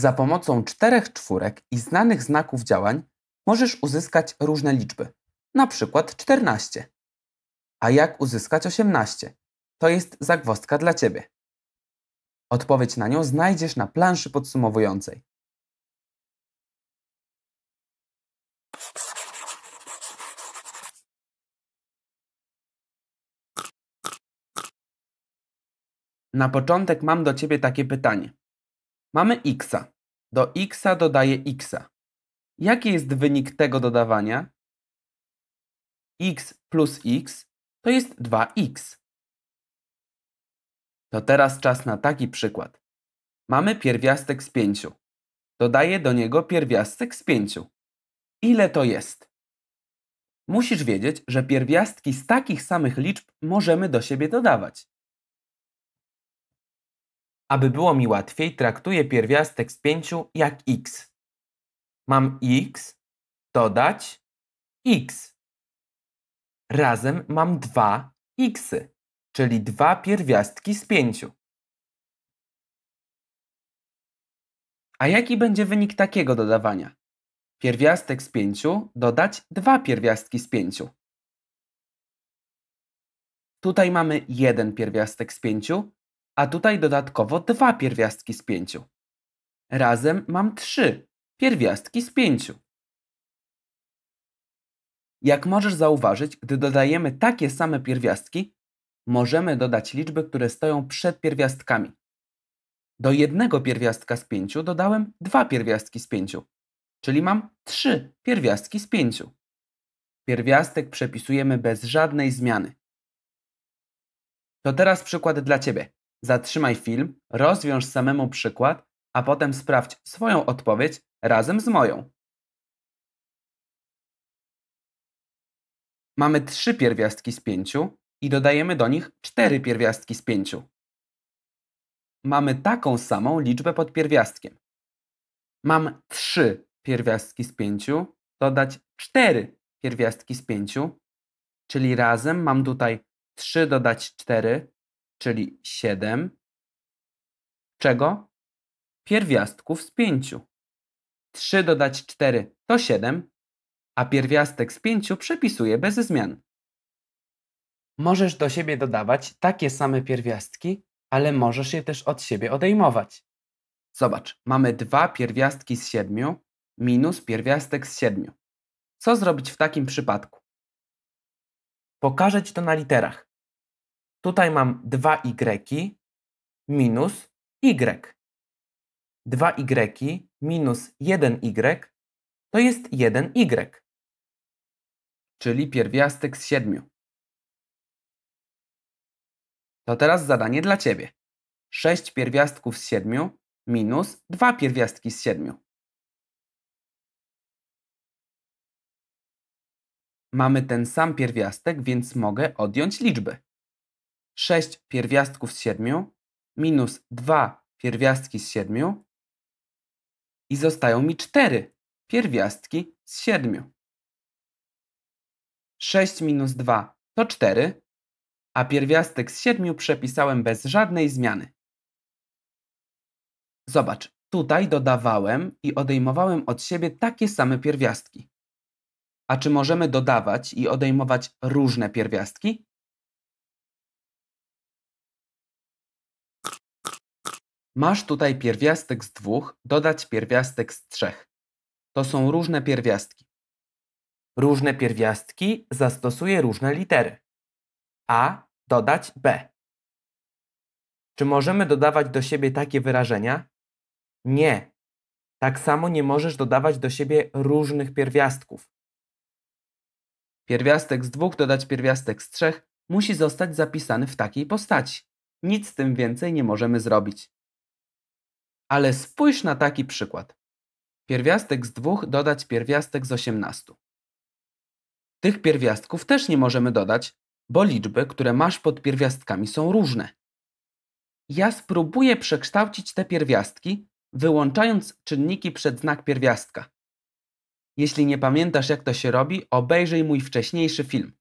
Za pomocą czterech czwórek i znanych znaków działań możesz uzyskać różne liczby, na przykład 14. A jak uzyskać 18? To jest zagwozdka dla Ciebie. Odpowiedź na nią znajdziesz na planszy podsumowującej. Na początek mam do Ciebie takie pytanie. Mamy x. -a. Do x dodaję x. -a. Jaki jest wynik tego dodawania? x plus x to jest 2x. To teraz czas na taki przykład. Mamy pierwiastek z 5. Dodaję do niego pierwiastek z 5. Ile to jest? Musisz wiedzieć, że pierwiastki z takich samych liczb możemy do siebie dodawać. Aby było mi łatwiej, traktuję pierwiastek z 5 jak x. Mam x, dodać x. Razem mam 2 x, czyli dwa pierwiastki z 5. A jaki będzie wynik takiego dodawania? Pierwiastek z 5 dodać dwa pierwiastki z 5. Tutaj mamy jeden pierwiastek z 5, a tutaj dodatkowo dwa pierwiastki z pięciu. Razem mam trzy pierwiastki z pięciu. Jak możesz zauważyć, gdy dodajemy takie same pierwiastki, możemy dodać liczby, które stoją przed pierwiastkami. Do jednego pierwiastka z pięciu dodałem dwa pierwiastki z pięciu, czyli mam trzy pierwiastki z pięciu. Pierwiastek przepisujemy bez żadnej zmiany. To teraz przykład dla Ciebie. Zatrzymaj film, rozwiąż samemu przykład, a potem sprawdź swoją odpowiedź razem z moją. Mamy trzy pierwiastki z pięciu i dodajemy do nich cztery pierwiastki z pięciu. Mamy taką samą liczbę pod pierwiastkiem. Mam trzy pierwiastki z pięciu, dodać cztery pierwiastki z pięciu, czyli razem mam tutaj 3 dodać 4, czyli 7, czego? Pierwiastków z 5. 3 dodać 4 to 7, a pierwiastek z 5 przepisuję bez zmian. Możesz do siebie dodawać takie same pierwiastki, ale możesz je też od siebie odejmować. Zobacz, mamy dwa pierwiastki z 7 minus pierwiastek z 7. Co zrobić w takim przypadku? Pokażę Ci to na literach. Tutaj mam 2y minus y. 2y minus 1y to jest 1y, czyli pierwiastek z 7. To teraz zadanie dla Ciebie. 6 pierwiastków z 7 minus 2 pierwiastki z 7. Mamy ten sam pierwiastek, więc mogę odjąć liczby. 6 pierwiastków z 7 minus 2 pierwiastki z 7 i zostają mi 4 pierwiastki z 7. 6 minus 2 to 4, a pierwiastek z 7 przepisałem bez żadnej zmiany. Zobacz, tutaj dodawałem i odejmowałem od siebie takie same pierwiastki. A czy możemy dodawać i odejmować różne pierwiastki? Masz tutaj pierwiastek z dwóch, dodać pierwiastek z trzech. To są różne pierwiastki. Różne pierwiastki zastosuje różne litery. A dodać B. Czy możemy dodawać do siebie takie wyrażenia? Nie. Tak samo nie możesz dodawać do siebie różnych pierwiastków. Pierwiastek z dwóch dodać pierwiastek z trzech musi zostać zapisany w takiej postaci. Nic z tym więcej nie możemy zrobić. Ale spójrz na taki przykład. Pierwiastek z dwóch dodać pierwiastek z osiemnastu. Tych pierwiastków też nie możemy dodać, bo liczby, które masz pod pierwiastkami są różne. Ja spróbuję przekształcić te pierwiastki, wyłączając czynniki przed znak pierwiastka. Jeśli nie pamiętasz, jak to się robi, obejrzyj mój wcześniejszy film.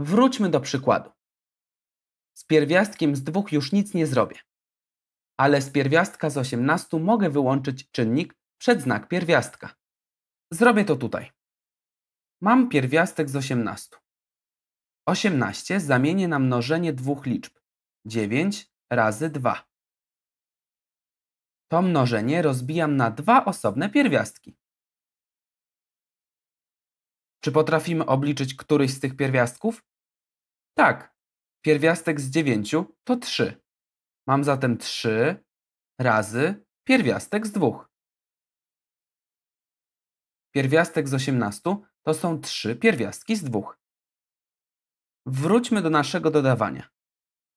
Wróćmy do przykładu. Z pierwiastkiem z dwóch już nic nie zrobię ale z pierwiastka z 18 mogę wyłączyć czynnik przed znak pierwiastka. Zrobię to tutaj. Mam pierwiastek z 18. 18 zamienię na mnożenie dwóch liczb. 9 razy 2. To mnożenie rozbijam na dwa osobne pierwiastki. Czy potrafimy obliczyć któryś z tych pierwiastków? Tak. Pierwiastek z 9 to 3. Mam zatem 3 razy pierwiastek z 2. Pierwiastek z 18 to są 3 pierwiastki z 2. Wróćmy do naszego dodawania.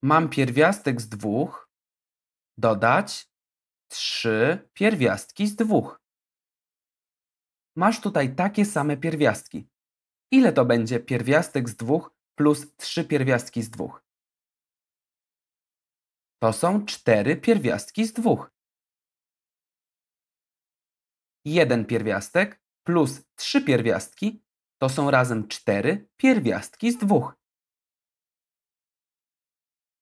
Mam pierwiastek z 2 dodać 3 pierwiastki z 2. Masz tutaj takie same pierwiastki. Ile to będzie pierwiastek z 2 plus 3 pierwiastki z 2? To są cztery pierwiastki z dwóch. Jeden pierwiastek plus trzy pierwiastki to są razem cztery pierwiastki z dwóch.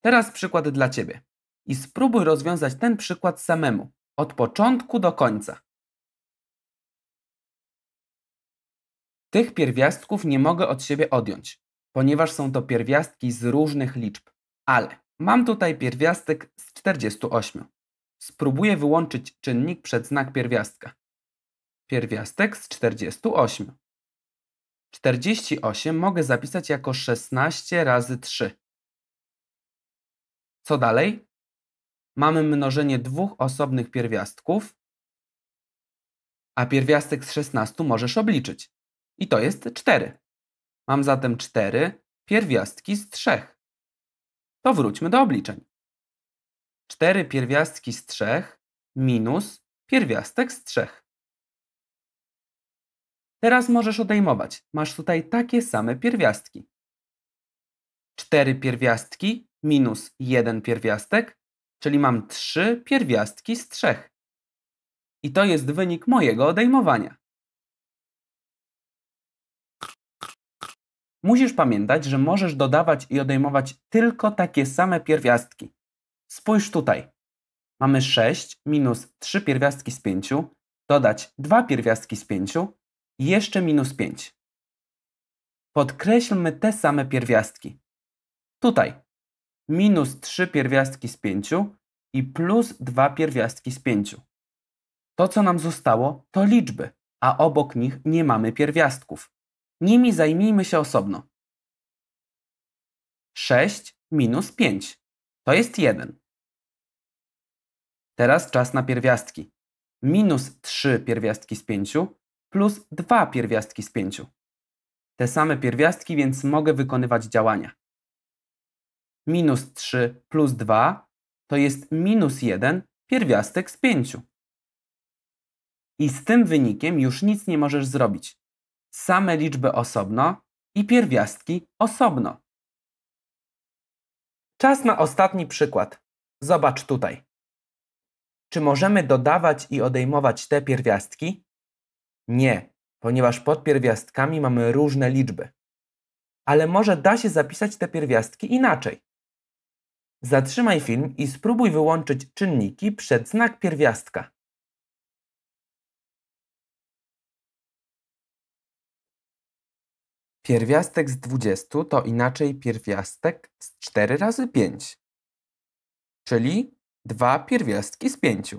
Teraz przykład dla Ciebie. I spróbuj rozwiązać ten przykład samemu, od początku do końca. Tych pierwiastków nie mogę od siebie odjąć, ponieważ są to pierwiastki z różnych liczb, ale Mam tutaj pierwiastek z 48. Spróbuję wyłączyć czynnik przed znak pierwiastka. Pierwiastek z 48. 48 mogę zapisać jako 16 razy 3. Co dalej? Mamy mnożenie dwóch osobnych pierwiastków, a pierwiastek z 16 możesz obliczyć. I to jest 4. Mam zatem 4 pierwiastki z 3. To wróćmy do obliczeń. 4 pierwiastki z 3 minus pierwiastek z 3. Teraz możesz odejmować. Masz tutaj takie same pierwiastki. 4 pierwiastki minus 1 pierwiastek, czyli mam 3 pierwiastki z 3. I to jest wynik mojego odejmowania. Musisz pamiętać, że możesz dodawać i odejmować tylko takie same pierwiastki. Spójrz tutaj. Mamy 6 minus 3 pierwiastki z 5, dodać 2 pierwiastki z 5 i jeszcze minus 5. Podkreślmy te same pierwiastki. Tutaj minus 3 pierwiastki z 5 i plus 2 pierwiastki z 5. To, co nam zostało, to liczby, a obok nich nie mamy pierwiastków. Nimi zajmijmy się osobno. 6 minus 5 to jest 1. Teraz czas na pierwiastki. Minus 3 pierwiastki z 5 plus 2 pierwiastki z 5. Te same pierwiastki, więc mogę wykonywać działania. Minus 3 plus 2 to jest minus 1 pierwiastek z 5. I z tym wynikiem już nic nie możesz zrobić same liczby osobno i pierwiastki osobno. Czas na ostatni przykład. Zobacz tutaj. Czy możemy dodawać i odejmować te pierwiastki? Nie, ponieważ pod pierwiastkami mamy różne liczby. Ale może da się zapisać te pierwiastki inaczej. Zatrzymaj film i spróbuj wyłączyć czynniki przed znak pierwiastka. Pierwiastek z 20 to inaczej pierwiastek z 4 razy 5, czyli 2 pierwiastki z 5.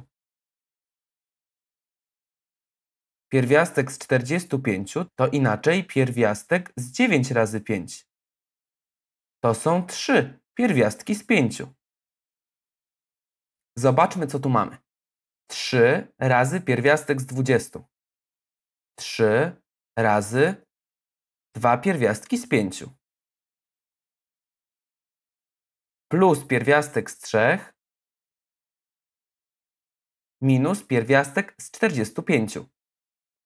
Pierwiastek z 45 to inaczej pierwiastek z 9 razy 5. To są 3 pierwiastki z 5. Zobaczmy, co tu mamy. 3 razy pierwiastek z 20. 3 razy 2 pierwiastki z 5. Plus pierwiastek z 3. minus pierwiastek z 45,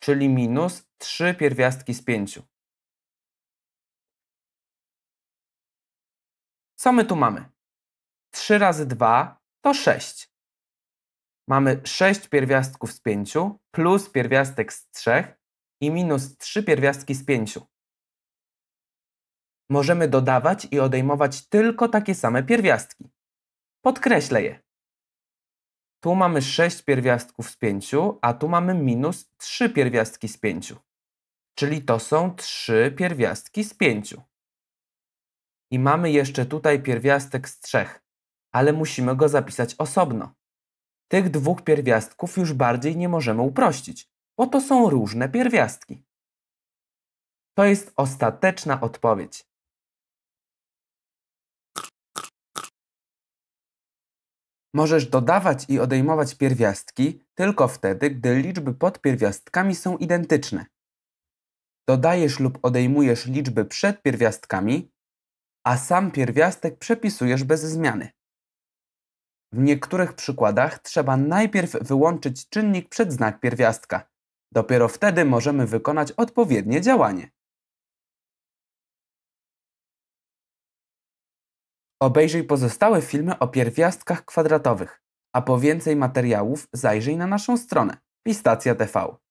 czyli minus 3 pierwiastki z 5. Co my tu mamy? 3 razy 2 to 6. Mamy 6 pierwiastków z 5 plus pierwiastek z 3 i minus 3 pierwiastki z 5 możemy dodawać i odejmować tylko takie same pierwiastki. Podkreślę je. Tu mamy 6 pierwiastków z 5, a tu mamy minus 3 pierwiastki z 5. Czyli to są 3 pierwiastki z 5. I mamy jeszcze tutaj pierwiastek z 3, ale musimy go zapisać osobno. Tych dwóch pierwiastków już bardziej nie możemy uprościć, bo to są różne pierwiastki. To jest ostateczna odpowiedź. Możesz dodawać i odejmować pierwiastki tylko wtedy, gdy liczby pod pierwiastkami są identyczne. Dodajesz lub odejmujesz liczby przed pierwiastkami, a sam pierwiastek przepisujesz bez zmiany. W niektórych przykładach trzeba najpierw wyłączyć czynnik przed znak pierwiastka. Dopiero wtedy możemy wykonać odpowiednie działanie. Obejrzyj pozostałe filmy o pierwiastkach kwadratowych, a po więcej materiałów zajrzyj na naszą stronę pistacja.tv.